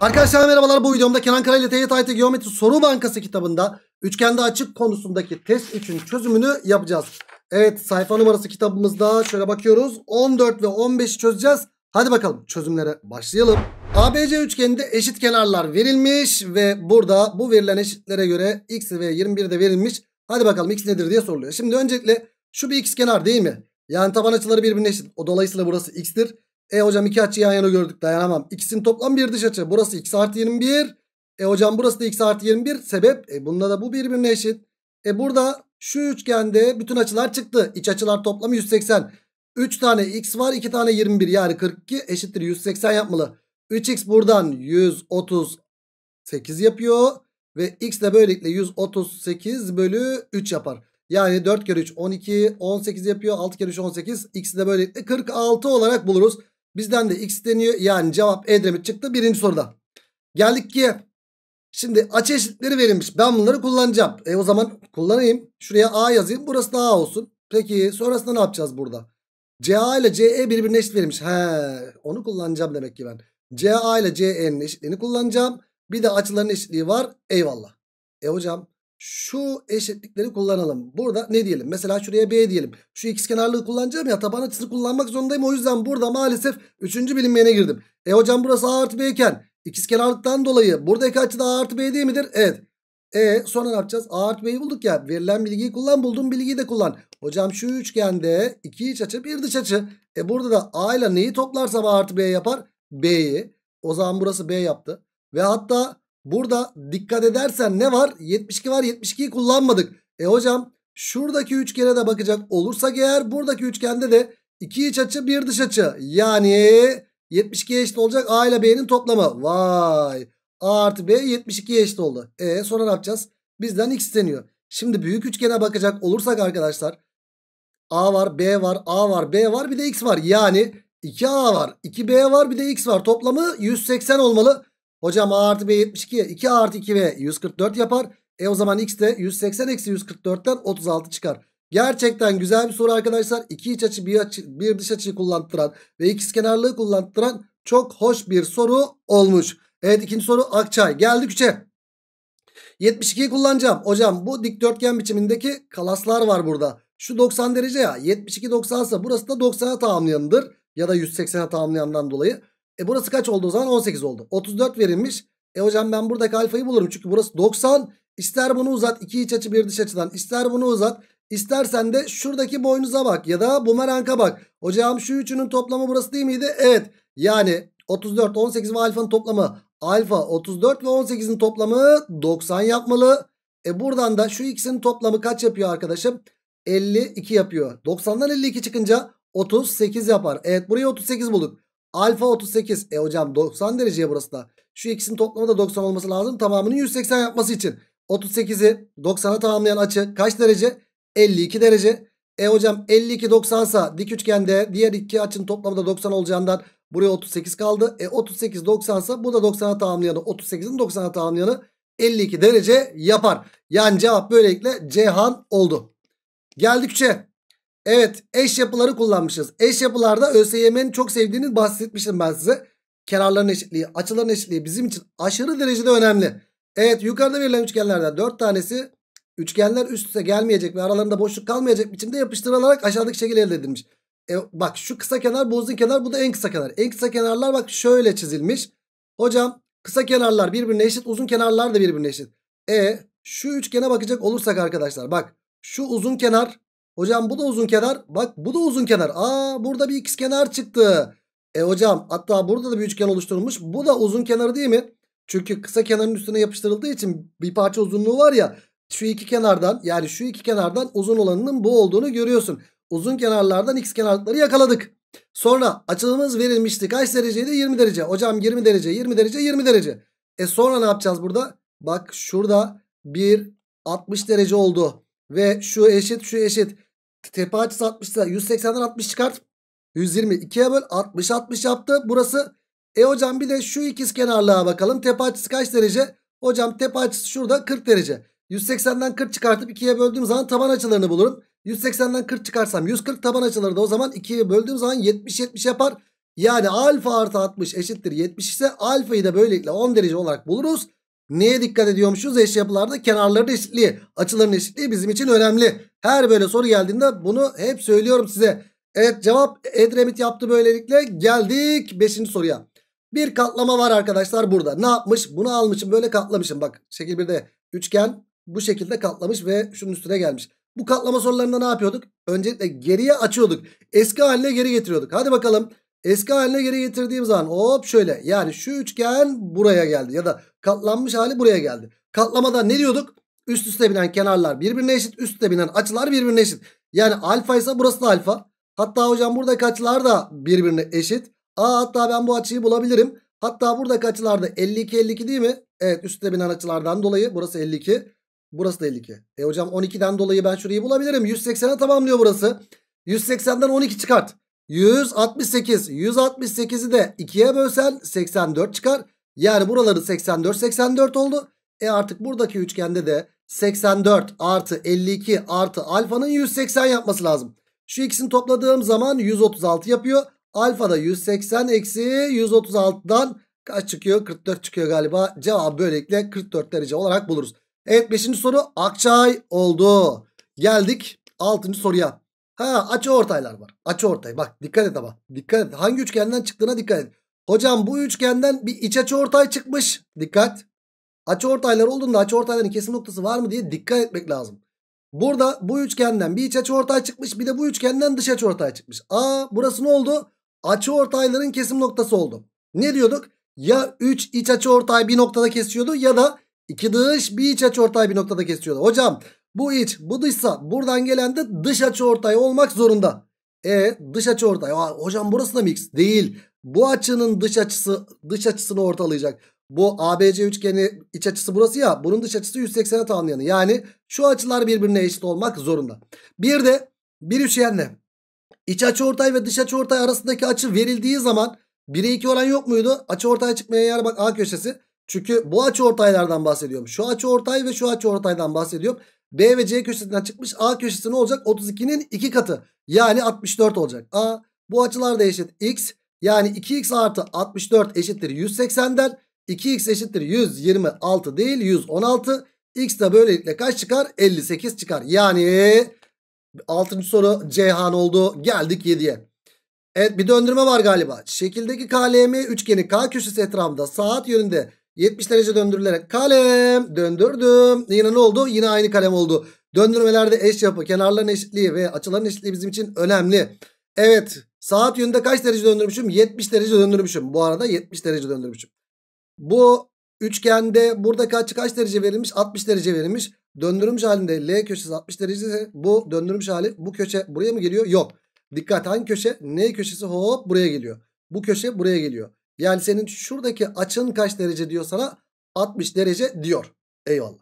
Arkadaşlar merhabalar bu videomda Kenan Kara ile TYT IT Geometri Soru Bankası kitabında üçgende açık konusundaki test 3'ün çözümünü yapacağız. Evet sayfa numarası kitabımızda şöyle bakıyoruz 14 ve 15'i çözeceğiz. Hadi bakalım çözümlere başlayalım. ABC üçgeninde eşit kenarlar verilmiş ve burada bu verilen eşitlere göre x ve 21 de verilmiş. Hadi bakalım x nedir diye soruluyor. Şimdi öncelikle şu bir x kenar değil mi? Yani taban açıları birbirine eşit. O dolayısıyla burası x'tir. E hocam iki açı yan yana gördük dayanamam. İkisinin toplam bir dış açı. Burası x artı 21. E hocam burası da x artı 21. Sebep e, bunda da bu birbirine eşit. E burada şu üçgende bütün açılar çıktı. İç açılar toplamı 180. 3 tane x var 2 tane 21 yani 42 eşittir 180 yapmalı. 3x buradan 138 yapıyor. Ve x de böylelikle 138 bölü 3 yapar. Yani 4 kere 3 12 18 yapıyor. 6 kere 3 18 x'i de böylelikle 46 olarak buluruz. Bizden de x deniyor Yani cevap Edremit çıktı birinci soruda. Geldik ki şimdi açı eşitleri verilmiş. Ben bunları kullanacağım. E o zaman kullanayım. Şuraya a yazayım. Burası da a olsun. Peki sonrasında ne yapacağız burada? CA ile CE birbirine eşit verilmiş. He, onu kullanacağım demek ki ben. CA ile CE'nin eşitliğini kullanacağım. Bir de açıların eşitliği var. Eyvallah. E hocam şu eşitlikleri kullanalım. Burada ne diyelim? Mesela şuraya B diyelim. Şu x kenarlığı kullanacağım ya taban açısını kullanmak zorundayım. O yüzden burada maalesef 3. bilinmeyene girdim. E hocam burası A artı B iken ikiz kenarlıktan dolayı buradaki açı da A artı B değil midir? Evet. E sonra ne yapacağız? A artı B'yi bulduk ya. Verilen bilgiyi kullan bulduğun bilgiyi de kullan. Hocam şu üçgende iki iç açı bir dış açı. E burada da A ile neyi toplarsa A artı B yapar? B'yi. O zaman burası B yaptı. Ve hatta Burada dikkat edersen ne var? 72 var 72'yi kullanmadık. E hocam şuradaki üçgene de bakacak olursak eğer buradaki üçgende de 2 iç açı 1 dış açı. Yani 72'ye eşit olacak A ile B'nin toplamı. Vay A artı B 72'ye eşit oldu. E sonra ne yapacağız? Bizden x isteniyor. Şimdi büyük üçgene bakacak olursak arkadaşlar. A var B var A var B var bir de x var. Yani 2A var 2B var bir de x var. Toplamı 180 olmalı. Hocam A artı B 72 2 artı 2 ve 144 yapar. E o zaman x de 180 eksi 144'ten 36 çıkar. Gerçekten güzel bir soru arkadaşlar. İki iç açı bir, açı, bir dış açıyı kullandıran ve ikiz kenarlığı kullandıran çok hoş bir soru olmuş. Evet ikinci soru Akçay. Geldik 3'e. 72'yi kullanacağım. Hocam bu dikdörtgen biçimindeki kalaslar var burada. Şu 90 derece ya. 72 90 ise burası da 90'a tamamlayanıdır. Ya da 180'e tamamlayandan dolayı. E burası kaç oldu o zaman? 18 oldu. 34 verilmiş. E hocam ben buradaki alfayı bulurum. Çünkü burası 90. İster bunu uzat. iki iç açı bir dış açıdan. İster bunu uzat. İstersen de şuradaki boynuza bak. Ya da bumeranga bak. Hocam şu üçünün toplamı burası değil miydi? Evet. Yani 34, 18 ve alfanın toplamı. Alfa 34 ve 18'in toplamı 90 yapmalı. E buradan da şu ikisinin toplamı kaç yapıyor arkadaşım? 52 yapıyor. 90'dan 52 çıkınca 38 yapar. Evet burayı 38 bulduk. Alfa 38. E hocam 90 dereceye burası da. Şu ikisinin toplamı da 90 olması lazım. Tamamını 180 yapması için. 38'i 90'a tamamlayan açı kaç derece? 52 derece. E hocam 52 90 sa dik üçgende diğer iki açının toplamı da 90 olacağından buraya 38 kaldı. E 38 90 sa bu da 90'a tamamlayanı 38'in 90'a tamamlayanı 52 derece yapar. Yani cevap böylelikle Cihan oldu. Geldik 3'e. Evet eş yapıları kullanmışız. Eş yapılarda ÖSYM'nin çok sevdiğini bahsetmiştim ben size. Kenarların eşitliği, açıların eşitliği bizim için aşırı derecede önemli. Evet yukarıda verilen üçgenlerden 4 tanesi üçgenler üst üste gelmeyecek ve aralarında boşluk kalmayacak biçimde yapıştırılarak aşağıdaki şekil elde edilmiş. E, bak şu kısa kenar bozun kenar bu da en kısa kenar. En kısa kenarlar bak şöyle çizilmiş. Hocam kısa kenarlar birbirine eşit uzun kenarlar da birbirine eşit. E şu üçgene bakacak olursak arkadaşlar bak şu uzun kenar Hocam bu da uzun kenar. Bak bu da uzun kenar. Aa burada bir ikiz kenar çıktı. E hocam hatta burada da bir üçgen oluşturulmuş. Bu da uzun kenarı değil mi? Çünkü kısa kenarın üstüne yapıştırıldığı için bir parça uzunluğu var ya. Şu iki kenardan yani şu iki kenardan uzun olanının bu olduğunu görüyorsun. Uzun kenarlardan x kenarları yakaladık. Sonra açılımız verilmişti. Kaç dereceydi? 20 derece. Hocam 20 derece, 20 derece, 20 derece. E sonra ne yapacağız burada? Bak şurada bir 60 derece oldu. Ve şu eşit şu eşit. Tepe açısı 60'sa 180'den 60 çıkart. 120 2'ye böl 60 60 yaptı. Burası e hocam bir de şu ikiz kenarlığa bakalım. Tepe açısı kaç derece? Hocam tepe açısı şurada 40 derece. 180'den 40 çıkartıp 2'ye böldüğüm zaman taban açılarını bulurum. 180'den 40 çıkarsam 140 taban açıları da o zaman 2'ye böldüğüm zaman 70 70 yapar. Yani alfa artı 60 eşittir 70 ise alfayı da böylelikle 10 derece olarak buluruz. Neye dikkat ediyormuşuz? Eş yapılarda kenarların eşitliği, açıların eşitliği bizim için önemli. Her böyle soru geldiğinde bunu hep söylüyorum size. Evet cevap Edremit yaptı böylelikle. Geldik 5. soruya. Bir katlama var arkadaşlar burada. Ne yapmış? Bunu almışım böyle katlamışım. Bak şekil 1'de üçgen bu şekilde katlamış ve şunun üstüne gelmiş. Bu katlama sorularında ne yapıyorduk? Öncelikle geriye açıyorduk. Eski haline geri getiriyorduk. Hadi bakalım. Eski haline geri getirdiğim zaman hop şöyle yani şu üçgen buraya geldi ya da katlanmış hali buraya geldi. Katlamada ne diyorduk? Üst üste binen kenarlar birbirine eşit üst üste binen açılar birbirine eşit. Yani alfa ise burası da alfa. Hatta hocam buradaki açılar da birbirine eşit. Aa hatta ben bu açıyı bulabilirim. Hatta buradaki açılar da 52 52 değil mi? Evet üst üste binen açılardan dolayı burası 52. Burası da 52. E hocam 12'den dolayı ben şurayı bulabilirim. 180'e tamamlıyor burası. 180'den 12 çıkart. 168. 168'i de 2'ye bölsen 84 çıkar. Yani buraları 84 84 oldu. E artık buradaki üçgende de 84 artı 52 artı alfanın 180 yapması lazım. Şu ikisini topladığım zaman 136 yapıyor. Alfa da 180 eksi 136'dan kaç çıkıyor? 44 çıkıyor galiba. Cevabı böylelikle 44 derece olarak buluruz. Evet 5. soru Akçay oldu. Geldik 6. soruya. Ha açı ortaylar var. Açı ortay. Bak dikkat et ama. Dikkat et. Hangi üçgenden çıktığına dikkat et. Hocam bu üçgenden bir iç açı ortay çıkmış. Dikkat. Açı ortaylar olduğunda açı ortayların kesim noktası var mı diye dikkat etmek lazım. Burada bu üçgenden bir iç açı ortay çıkmış. Bir de bu üçgenden dış açı ortay çıkmış. Aa burası ne oldu? Açı ortayların kesim noktası oldu. Ne diyorduk? Ya 3 iç açı ortay bir noktada kesiyordu ya da 2 dış bir iç açı ortay bir noktada kesiyordu. Hocam bu iç bu dışsa buradan gelen de dış açı ortay olmak zorunda. E dış açı ortay. Aa, hocam burası da mı x? Değil. Bu açının dış açısı dış açısını ortalayacak. Bu ABC üçgeni iç açısı burası ya. Bunun dış açısı 180'e tamamlayanı. Yani şu açılar birbirine eşit olmak zorunda. Bir de bir üçgenle iç açı ortay ve dış açı ortay arasındaki açı verildiği zaman 1'e 2 oran yok muydu? Açı ortaya çıkmaya yer bak A köşesi. Çünkü bu açı ortaylardan bahsediyorum. Şu açı ortay ve şu açı ortaydan bahsediyorum. B ve C köşesinden çıkmış. A köşesi ne olacak? 32'nin 2 katı. Yani 64 olacak. A bu açılar da eşit. X yani 2x artı 64 eşittir 180 der. 2x eşittir 126 değil 116. X de böylelikle kaç çıkar? 58 çıkar. Yani 6. soru Ceyhan oldu. Geldik 7'ye. Evet bir döndürme var galiba. Şekildeki KLM üçgeni K köşesi etrafında saat yönünde 70 derece döndürülerek kalem döndürdüm. Yine ne oldu? Yine aynı kalem oldu. Döndürmelerde eş yapı, kenarların eşitliği ve açıların eşitliği bizim için önemli. Evet saat yönünde kaç derece döndürmüşüm? 70 derece döndürmüşüm. Bu arada 70 derece döndürmüşüm. Bu üçgende burada kaç, kaç derece verilmiş? 60 derece verilmiş. Döndürmüş halinde L köşesi 60 derece ise bu döndürmüş hali bu köşe buraya mı geliyor? Yok. Dikkat hangi köşe? N köşesi hop buraya geliyor. Bu köşe buraya geliyor. Yani senin şuradaki açın kaç derece diyor sana? 60 derece diyor. Eyvallah.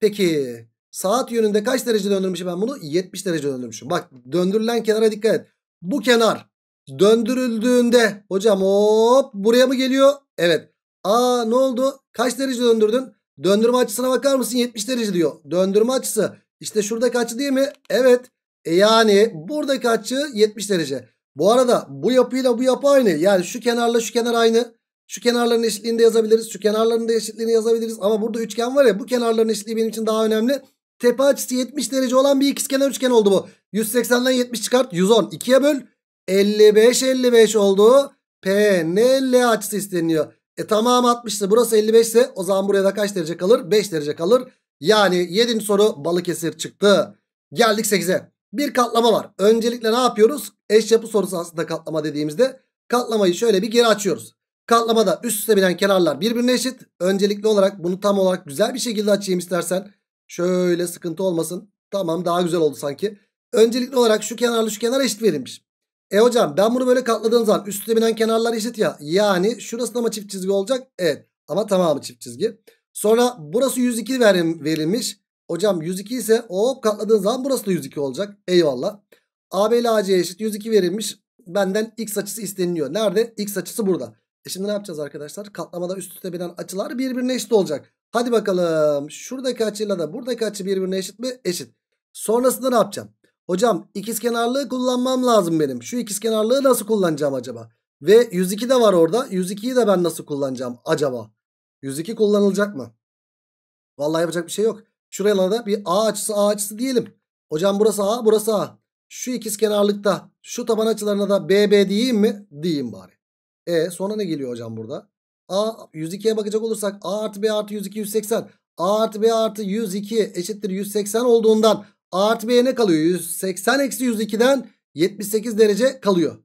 Peki saat yönünde kaç derece döndürmüşüm ben bunu? 70 derece döndürmüşüm. Bak döndürülen kenara dikkat et. Bu kenar döndürüldüğünde hocam hop buraya mı geliyor? Evet. Aa ne oldu? Kaç derece döndürdün? Döndürme açısına bakar mısın? 70 derece diyor. Döndürme açısı. İşte şuradaki açı değil mi? Evet. E yani buradaki açı 70 derece. Bu arada bu yapıyla bu yapı aynı. Yani şu kenarla şu kenar aynı. Şu kenarların eşitliğini de yazabiliriz. Şu kenarların da eşitliğini yazabiliriz. Ama burada üçgen var ya bu kenarların eşitliği benim için daha önemli. Tepe açısı 70 derece olan bir ikizkenar üçgen oldu bu. 180'den 70 çıkart. 110. 2'ye böl. 55 55 oldu. PNL açısı isteniyor. E tamam 60'tı. Burası 55 ise o zaman buraya da kaç derece kalır? 5 derece kalır. Yani 7. soru Balıkesir çıktı. Geldik 8'e bir katlama var. Öncelikle ne yapıyoruz? Eş yapı sorusu aslında katlama dediğimizde katlamayı şöyle bir geri açıyoruz. Katlamada üst üste binen kenarlar birbirine eşit. Öncelikli olarak bunu tam olarak güzel bir şekilde açayım istersen. Şöyle sıkıntı olmasın. Tamam daha güzel oldu sanki. Öncelikli olarak şu kenarla şu kenar eşit verilmiş. E hocam ben bunu böyle katladığım zaman üst üste binen kenarlar eşit ya. Yani şurası da mı çift çizgi olacak? Evet ama tamamı çift çizgi. Sonra burası 102 verilmiş. Hocam 102 ise o katladığın zaman burası da 102 olacak. Eyvallah. AB ile AC eşit 102 verilmiş. Benden x açısı isteniliyor. Nerede? X açısı burada. E şimdi ne yapacağız arkadaşlar? Katlamada üst üste binen açılar birbirine eşit olacak. Hadi bakalım. Şuradaki açıyla da buradaki açı birbirine eşit mi? Eşit. Sonrasında ne yapacağım? Hocam ikizkenarlığı kullanmam lazım benim. Şu ikizkenarlığı nasıl kullanacağım acaba? Ve 102 de var orada. 102'yi de ben nasıl kullanacağım acaba? 102 kullanılacak mı? Vallahi yapacak bir şey yok. Şuraya da bir A açısı A açısı diyelim. Hocam burası A burası A. Şu ikiz kenarlıkta şu taban açılarına da BB diyeyim mi? Diyeyim bari. E sonra ne geliyor hocam burada? A 102'ye bakacak olursak A artı B artı 102 180. A artı B artı 102 eşittir 180 olduğundan A artı B'ye ne kalıyor? 180 eksi 102'den 78 derece kalıyor.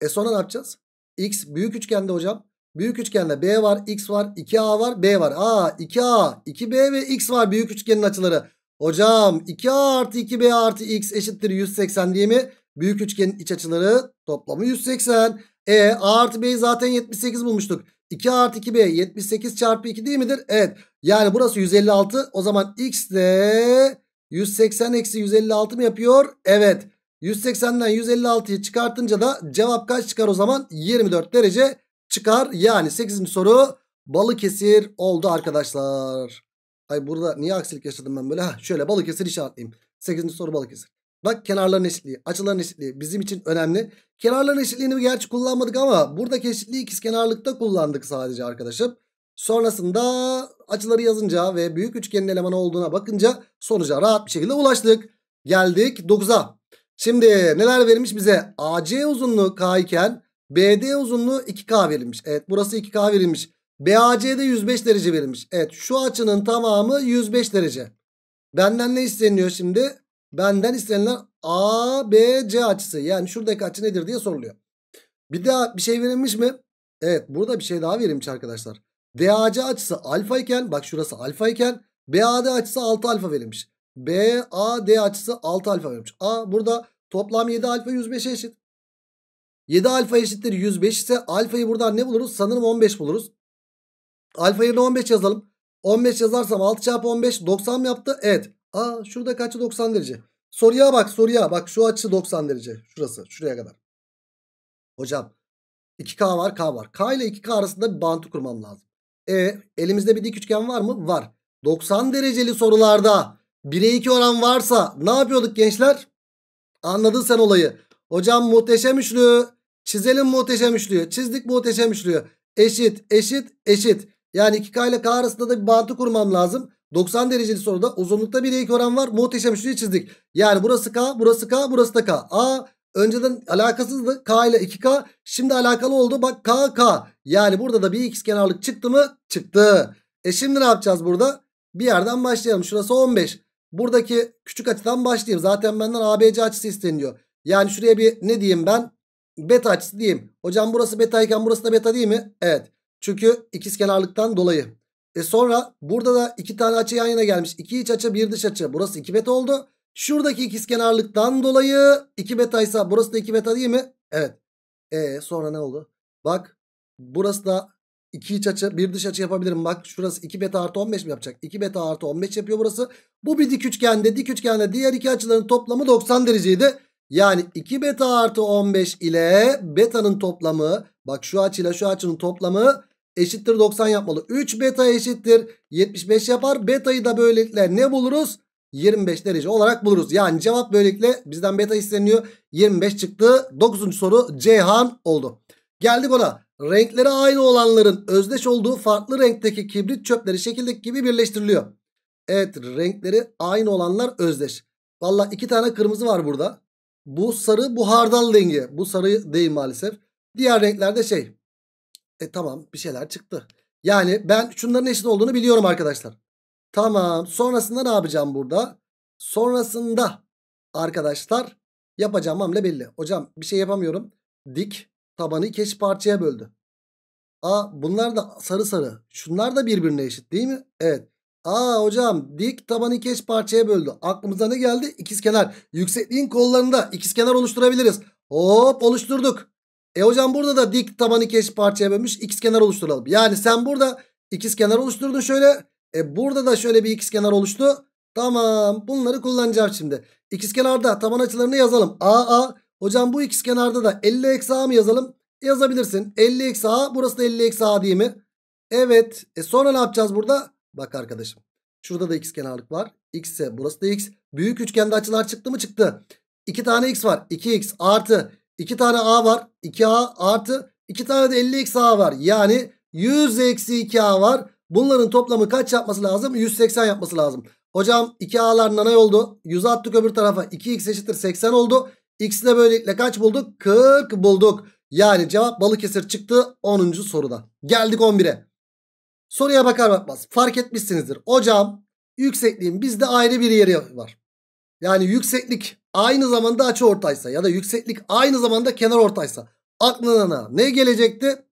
E sonra ne yapacağız? X büyük üçgende hocam. Büyük üçgende B var, X var, 2A var, B var. A, 2A, 2B ve X var büyük üçgenin açıları. Hocam 2A artı 2B artı X eşittir 180 değil mi? Büyük üçgenin iç açıları toplamı 180. E A artı B'yi zaten 78 bulmuştuk. 2 artı 2B 78 çarpı 2 değil midir? Evet. Yani burası 156. O zaman X de 180 eksi 156 mı yapıyor? Evet. 180'den 156'yı çıkartınca da cevap kaç çıkar o zaman? 24 derece çıkar. Yani 8. soru Balıkesir oldu arkadaşlar. Ay burada niye aksilik yaşadım ben böyle? Heh, şöyle Balıkesir işaretleyeyim. 8. soru Balıkesir. Bak kenarların eşitliği, açıların eşitliği bizim için önemli. Kenarların eşitliğini gerçi kullanmadık ama buradaki eşitliği ikiz kenarlıkta kullandık sadece arkadaşım. Sonrasında açıları yazınca ve büyük üçgenin elemanı olduğuna bakınca sonuca rahat bir şekilde ulaştık. Geldik 9'a. Şimdi neler verilmiş bize? AC uzunluğu K iken BD uzunluğu 2K verilmiş. Evet burası 2K verilmiş. BAC'de 105 derece verilmiş. Evet şu açının tamamı 105 derece. Benden ne isteniyor şimdi? Benden istenilen ABC açısı. Yani şuradaki açı nedir diye soruluyor. Bir daha bir şey verilmiş mi? Evet burada bir şey daha verilmiş arkadaşlar. DAC açısı alfa iken bak şurası alfa iken BAD açısı 6 alfa verilmiş. BAD açısı 6 alfa verilmiş. A burada toplam 7 alfa 105'e eşit. 7 alfa eşittir 105 ise alfayı buradan ne buluruz? Sanırım 15 buluruz. Alfa yerine 15 yazalım. 15 yazarsam 6 çarpı 15 90 mı yaptı? Evet. Aa şurada kaçı 90 derece. Soruya bak soruya. Bak şu açı 90 derece. Şurası şuraya kadar. Hocam 2K var K var. K ile 2K arasında bir bantı kurmam lazım. E elimizde bir dik üçgen var mı? Var. 90 dereceli sorularda 1'e 2 oran varsa ne yapıyorduk gençler? Anladın sen olayı. Hocam muhteşem üçlü Çizelim muhteşem üçlüyü. Çizdik muhteşem üçlüyü. Eşit, eşit, eşit. Yani 2K ile K arasında da bir bağıntı kurmam lazım. 90 dereceli soruda uzunlukta bir 2 oran var. Muhteşem üçlüyü çizdik. Yani burası K, burası K, burası da K. A önceden alakasızdı. K ile 2K. Şimdi alakalı oldu. Bak K, K. Yani burada da bir x kenarlık çıktı mı? Çıktı. E şimdi ne yapacağız burada? Bir yerden başlayalım. Şurası 15. Buradaki küçük açıdan başlayayım. Zaten benden ABC açısı isteniyor. Yani şuraya bir ne diyeyim ben? beta açısı diyeyim. Hocam burası beta iken burası da beta değil mi? Evet. Çünkü ikizkenarlıktan dolayı. E sonra burada da iki tane açı yan yana gelmiş. İki iç açı bir dış açı. Burası iki beta oldu. Şuradaki ikizkenarlıktan dolayı iki beta ise burası da iki beta değil mi? Evet. E sonra ne oldu? Bak burası da iki iç açı bir dış açı yapabilirim. Bak şurası iki beta artı 15 mi yapacak? İki beta artı 15 yapıyor burası. Bu bir dik üçgende dik üçgende diğer iki açıların toplamı 90 dereceydi. Yani 2 beta artı 15 ile beta'nın toplamı bak şu açıyla şu açının toplamı eşittir 90 yapmalı. 3 beta eşittir 75 yapar. Beta'yı da böylelikle ne buluruz? 25 derece olarak buluruz. Yani cevap böylelikle bizden beta isteniyor. 25 çıktı. 9. soru Ceyhan oldu. Geldik ona. Renkleri aynı olanların özdeş olduğu farklı renkteki kibrit çöpleri şekildeki gibi birleştiriliyor. Evet renkleri aynı olanlar özdeş. Valla iki tane kırmızı var burada. Bu sarı bu hardal rengi. Bu sarı değil maalesef. Diğer renklerde şey. E tamam bir şeyler çıktı. Yani ben şunların eşit olduğunu biliyorum arkadaşlar. Tamam sonrasında ne yapacağım burada? Sonrasında arkadaşlar yapacağım hamle belli. Hocam bir şey yapamıyorum. Dik tabanı keş parçaya böldü. Aa bunlar da sarı sarı. Şunlar da birbirine eşit değil mi? Evet. Aa hocam dik taban iki eş parçaya böldü. Aklımıza ne geldi? İkizkenar. Yüksekliğin kollarında ikizkenar oluşturabiliriz. Hop oluşturduk. E hocam burada da dik taban iki eş parçaya bölmüş ikizkenar oluşturalım. Yani sen burada ikizkenar oluşturdun şöyle. E burada da şöyle bir ikizkenar oluştu. Tamam bunları kullanacağım şimdi. İkizkenarda taban açılarını yazalım. AA hocam bu ikizkenarda da 50 eksi A mı yazalım? Yazabilirsin. 50 eksi A burası da 50 eksi A değil mi? Evet. E sonra ne yapacağız burada? Bak arkadaşım. Şurada da x kenarlık var. X ise burası da x. Büyük üçgende açılar çıktı mı çıktı. 2 tane x var. 2x artı 2 tane a var. 2a artı 2 tane de 50x a var. Yani 100 eksi 2a var. Bunların toplamı kaç yapması lazım? 180 yapması lazım. Hocam 2a'lar nanay oldu. 100 attık öbür tarafa. 2x eşittir 80 oldu. X'i de böylelikle kaç bulduk? 40 bulduk. Yani cevap balık Balıkesir çıktı 10. soruda. Geldik 11'e. Soruya bakar bakmaz fark etmişsinizdir. Hocam yüksekliğin bizde ayrı bir yeri var. Yani yükseklik aynı zamanda açı ortaysa ya da yükseklik aynı zamanda kenar ortaysa aklına ne gelecekti?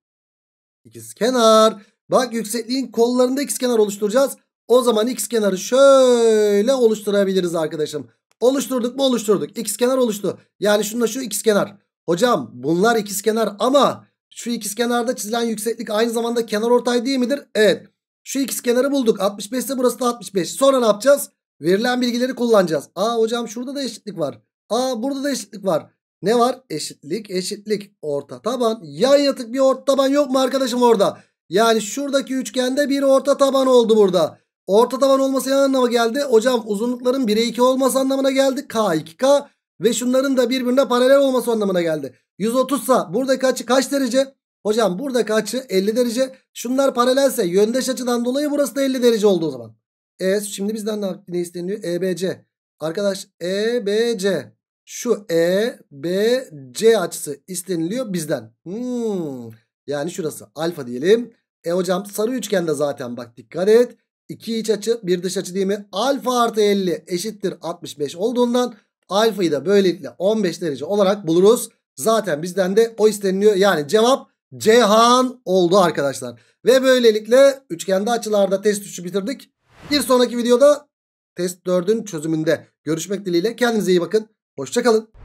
İkiz kenar. Bak yüksekliğin kollarında x kenar oluşturacağız. O zaman x kenarı şöyle oluşturabiliriz arkadaşım. Oluşturduk mu oluşturduk. X kenar oluştu. Yani şununla şu x kenar. Hocam bunlar ikiz kenar ama şu ikizkenarda çizilen yükseklik aynı zamanda kenar ortay değil midir? Evet. Şu ikizkenarı bulduk. 65 ise burası da 65. Sonra ne yapacağız? Verilen bilgileri kullanacağız. Aa hocam şurada da eşitlik var. Aa burada da eşitlik var. Ne var? Eşitlik, eşitlik, orta taban. Yan yatık bir orta taban yok mu arkadaşım orada? Yani şuradaki üçgende bir orta taban oldu burada. Orta taban olması ne anlama geldi? Hocam uzunlukların 1'e 2 olması anlamına geldi. K 2K ve şunların da birbirine paralel olması anlamına geldi. 130 sa buradaki açı kaç derece? Hocam buradaki açı 50 derece. Şunlar paralelse yöndeş açıdan dolayı burası da 50 derece oldu o zaman. E şimdi bizden ne, ne isteniyor? EBC. Arkadaş EBC. Şu EBC açısı isteniliyor bizden. Hmm. Yani şurası alfa diyelim. E hocam sarı üçgende zaten bak dikkat et. 2 iç açı bir dış açı değil mi? Alfa artı 50 eşittir 65 olduğundan alfayı da böylelikle 15 derece olarak buluruz. Zaten bizden de o isteniliyor. Yani cevap Ceyhan oldu arkadaşlar. Ve böylelikle üçgende açılarda test 3'ü bitirdik. Bir sonraki videoda test 4'ün çözümünde görüşmek dileğiyle. Kendinize iyi bakın. Hoşçakalın.